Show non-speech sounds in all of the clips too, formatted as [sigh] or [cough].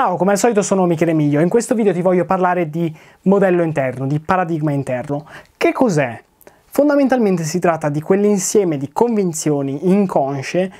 Ciao, come al solito sono Michele Miglio e in questo video ti voglio parlare di modello interno, di paradigma interno. Che cos'è? Fondamentalmente si tratta di quell'insieme di convinzioni inconsce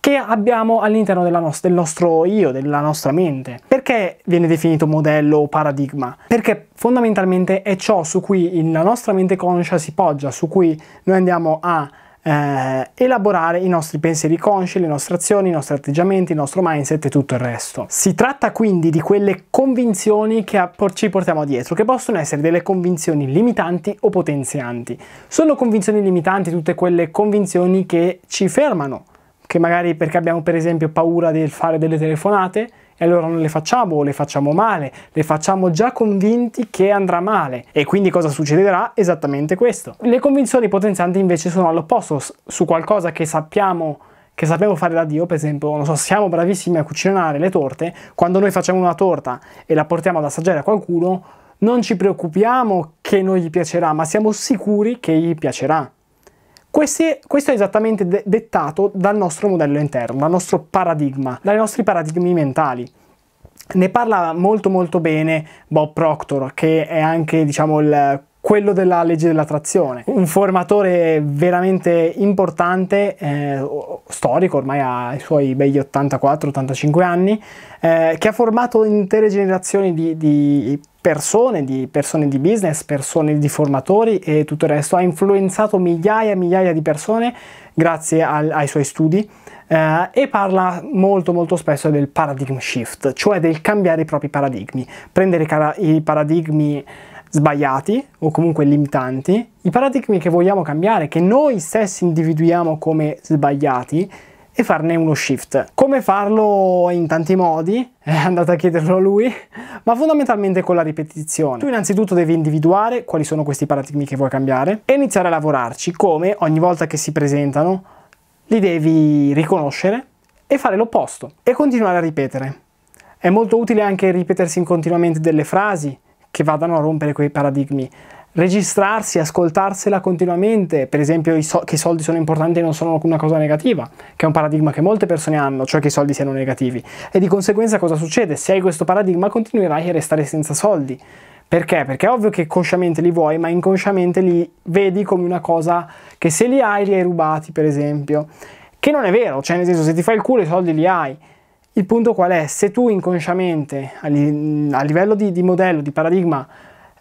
che abbiamo all'interno nostra, del nostro io, della nostra mente. Perché viene definito modello o paradigma? Perché fondamentalmente è ciò su cui la nostra mente conscia si poggia, su cui noi andiamo a eh, elaborare i nostri pensieri consci, le nostre azioni, i nostri atteggiamenti, il nostro mindset e tutto il resto. Si tratta quindi di quelle convinzioni che ci portiamo dietro, che possono essere delle convinzioni limitanti o potenzianti. Sono convinzioni limitanti tutte quelle convinzioni che ci fermano, che magari perché abbiamo per esempio paura di fare delle telefonate, e allora non le facciamo o le facciamo male, le facciamo già convinti che andrà male e quindi cosa succederà? Esattamente questo. Le convinzioni potenzianti invece sono all'opposto, su qualcosa che sappiamo che sappiamo fare da Dio, per esempio, non so, siamo bravissimi a cucinare le torte, quando noi facciamo una torta e la portiamo ad assaggiare a qualcuno, non ci preoccupiamo che non gli piacerà, ma siamo sicuri che gli piacerà. Questi, questo è esattamente de dettato dal nostro modello interno, dal nostro paradigma, dai nostri paradigmi mentali. Ne parla molto molto bene Bob Proctor, che è anche diciamo il quello della legge dell'attrazione. Un formatore veramente importante, eh, storico, ormai ha i suoi begli 84-85 anni, eh, che ha formato intere generazioni di, di persone, di persone di business, persone di formatori e tutto il resto. Ha influenzato migliaia e migliaia di persone grazie al, ai suoi studi eh, e parla molto molto spesso del paradigm shift, cioè del cambiare i propri paradigmi, prendere i paradigmi sbagliati o comunque limitanti, i paradigmi che vogliamo cambiare, che noi stessi individuiamo come sbagliati, e farne uno shift. Come farlo in tanti modi, eh, [laughs] andate a chiederlo a lui, ma fondamentalmente con la ripetizione. Tu innanzitutto devi individuare quali sono questi paradigmi che vuoi cambiare e iniziare a lavorarci, come ogni volta che si presentano li devi riconoscere e fare l'opposto e continuare a ripetere. È molto utile anche ripetersi continuamente delle frasi, che vadano a rompere quei paradigmi. Registrarsi, ascoltarsela continuamente, per esempio so che i soldi sono importanti e non sono una cosa negativa, che è un paradigma che molte persone hanno, cioè che i soldi siano negativi. E di conseguenza cosa succede? Se hai questo paradigma continuerai a restare senza soldi. Perché? Perché è ovvio che consciamente li vuoi, ma inconsciamente li vedi come una cosa che se li hai li hai rubati, per esempio. Che non è vero, cioè nel senso se ti fai il culo i soldi li hai il punto qual è? Se tu inconsciamente a, livello di, di modello, di paradigma,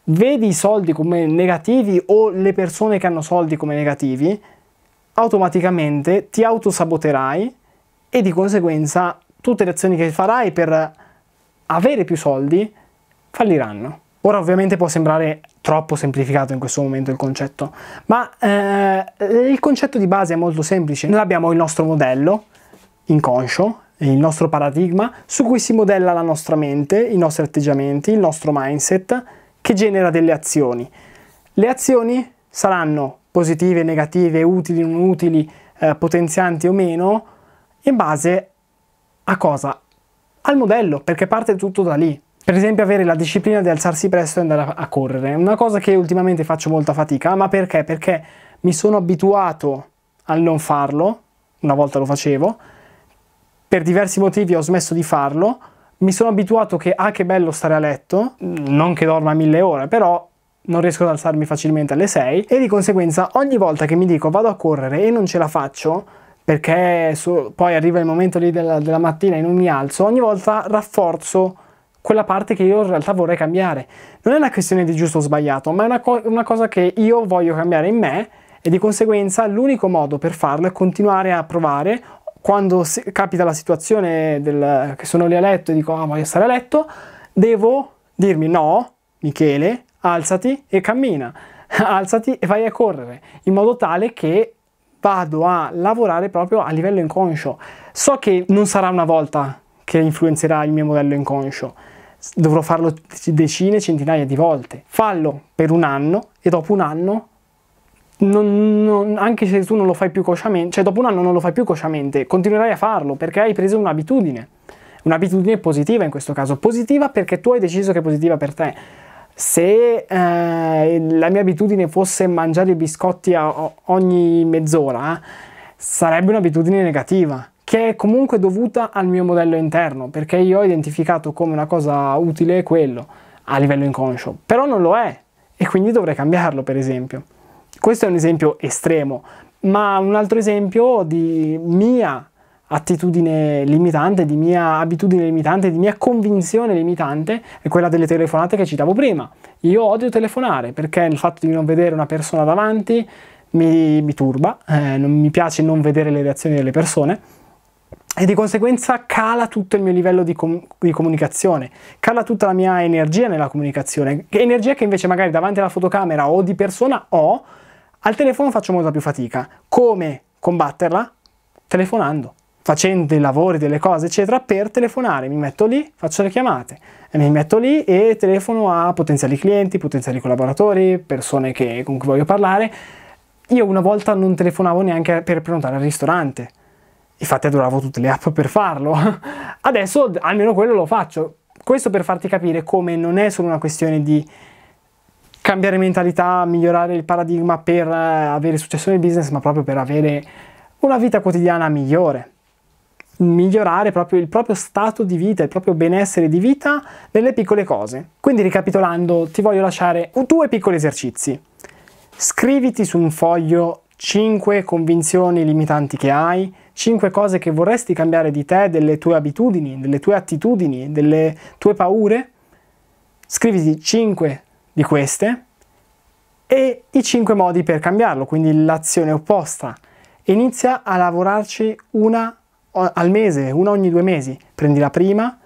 vedi i soldi come negativi o le persone che hanno soldi come negativi, automaticamente ti autosaboterai e di conseguenza tutte le azioni che farai per avere più soldi falliranno. Ora ovviamente può sembrare troppo semplificato in questo momento il concetto, ma eh, il concetto di base è molto semplice. Noi abbiamo il nostro modello inconscio, eh, il nostro paradigma su cui si modella la nostra mente, i nostri atteggiamenti, il nostro mindset che genera delle azioni. Le azioni saranno positive, negative, utili, non utili, eh, potenzianti o meno, in base a cosa? Al modello, perché parte tutto da lì. Per esempio avere la disciplina di alzarsi presto e andare a, correre, una cosa che ultimamente faccio molta fatica, ma perché? Perché mi sono abituato a non farlo, una volta lo facevo, per diversi motivi ho smesso di farlo, mi sono abituato che ah che bello stare a letto, mm, non che dorma mille ore, però non riesco ad alzarmi facilmente alle 6 e di conseguenza ogni volta che mi dico vado a correre e non ce la faccio, perché so, poi arriva il momento lì della, della mattina e non mi alzo, ogni volta rafforzo quella parte che io in realtà vorrei cambiare. Non è una questione di giusto o sbagliato, ma è una, co una cosa che io voglio cambiare in me e di conseguenza l'unico modo per farlo è continuare a provare quando si, capita la situazione del, che sono lì a letto e dico ah voglio stare a letto, devo dirmi no, Michele, alzati e cammina, [laughs] alzati e vai a correre, in modo tale che vado a lavorare proprio a livello inconscio. So che non sarà una volta che influenzerà il mio modello inconscio, dovrò farlo decine, centinaia di volte. Fallo per un anno e dopo un anno non, non, anche se tu non lo fai più cosciamente, cioè dopo un anno non lo fai più cosciamente, continuerai a farlo perché hai preso un'abitudine, un'abitudine positiva in questo caso, positiva perché tu hai deciso che è positiva per te. Se eh, la mia abitudine fosse mangiare i biscotti ogni mezz'ora, sarebbe un'abitudine negativa, che è comunque dovuta al mio modello interno, perché io ho identificato come una cosa utile quello a livello inconscio, però non lo è e quindi dovrei cambiarlo per esempio. Questo è un esempio estremo, ma un altro esempio di mia attitudine limitante, di mia abitudine limitante, di mia convinzione limitante è quella delle telefonate che citavo prima. Io odio telefonare perché il fatto di non vedere una persona davanti mi, mi turba, eh, non mi piace non vedere le reazioni delle persone e di conseguenza cala tutto il mio livello di, com di, comunicazione, cala tutta la mia energia nella comunicazione, energia che invece magari davanti alla fotocamera o di persona ho al telefono faccio molta più fatica. Come combatterla? Telefonando, facendo dei lavori, delle cose, eccetera, per telefonare. Mi metto lì, faccio le chiamate, mi metto lì e telefono a potenziali clienti, potenziali collaboratori, persone che, con cui voglio parlare. Io una volta non telefonavo neanche per prenotare al ristorante. Infatti adoravo tutte le app per farlo. [laughs] Adesso almeno quello lo faccio. Questo per farti capire come non è solo una questione di cambiare mentalità, migliorare il paradigma per eh, avere successo nel business, ma proprio per avere una vita quotidiana migliore. Migliorare proprio il proprio stato di vita, il proprio benessere di vita nelle piccole cose. Quindi ricapitolando, ti voglio lasciare due piccoli esercizi. Scriviti su un foglio 5 convinzioni limitanti che hai, 5 cose che vorresti cambiare di te, delle tue abitudini, delle tue attitudini, delle tue paure. Scriviti 5 di queste e i cinque modi per cambiarlo, quindi l'azione opposta. Inizia a lavorarci una al mese, una ogni due mesi. Prendi la prima,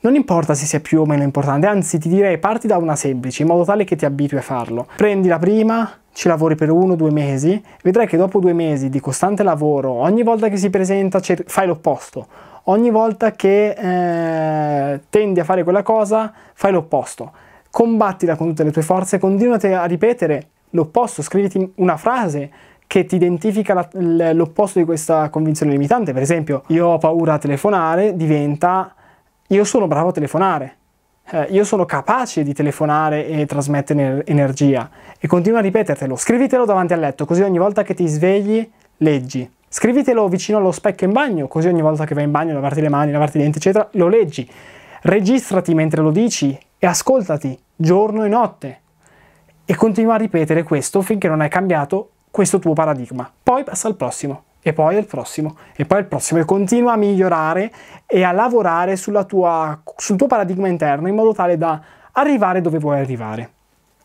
non importa se sia più o meno importante, anzi ti direi parti da una semplice, in modo tale che ti abitui a farlo. Prendi la prima, ci lavori per uno o due mesi, vedrai che dopo due mesi di costante lavoro, ogni volta che si presenta fai l'opposto, ogni volta che eh, tendi a fare quella cosa fai l'opposto combattila con tutte le tue forze, continuate a ripetere l'opposto, scriviti una frase che ti identifica l'opposto di questa convinzione limitante. Per esempio, io ho paura a telefonare, diventa io sono bravo a telefonare. Eh, io sono capace di telefonare e trasmettere energia e continua a ripetertelo. Scrivitelo davanti al letto, così ogni volta che ti svegli leggi. Scrivitelo vicino allo specchio in bagno, così ogni volta che vai in bagno, lavarti le mani, lavarti i denti, eccetera, lo leggi. Registrati mentre lo dici e ascoltati giorno e notte e continua a ripetere questo finché non hai cambiato questo tuo paradigma. Poi passa al prossimo e poi al prossimo e poi al prossimo e continua a migliorare e a lavorare tua, sul tuo paradigma interno in modo tale da arrivare dove vuoi arrivare.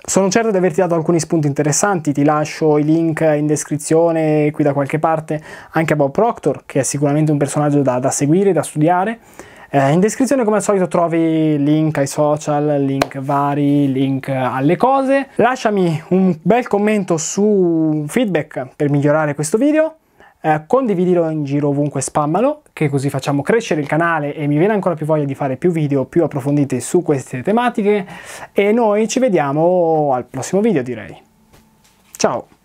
Sono certo di averti dato alcuni spunti interessanti, ti lascio i link in descrizione qui da qualche parte anche a Bob Proctor, che è sicuramente un personaggio da, da seguire, da studiare. Eh, in descrizione come al solito trovi link ai social, link vari, link alle cose. Lasciami un bel commento su feedback per migliorare questo video. Eh, condividilo in giro ovunque, spammalo, che così facciamo crescere il canale e mi viene ancora più voglia di fare più video più approfondite su queste tematiche e noi ci vediamo al prossimo video direi. Ciao!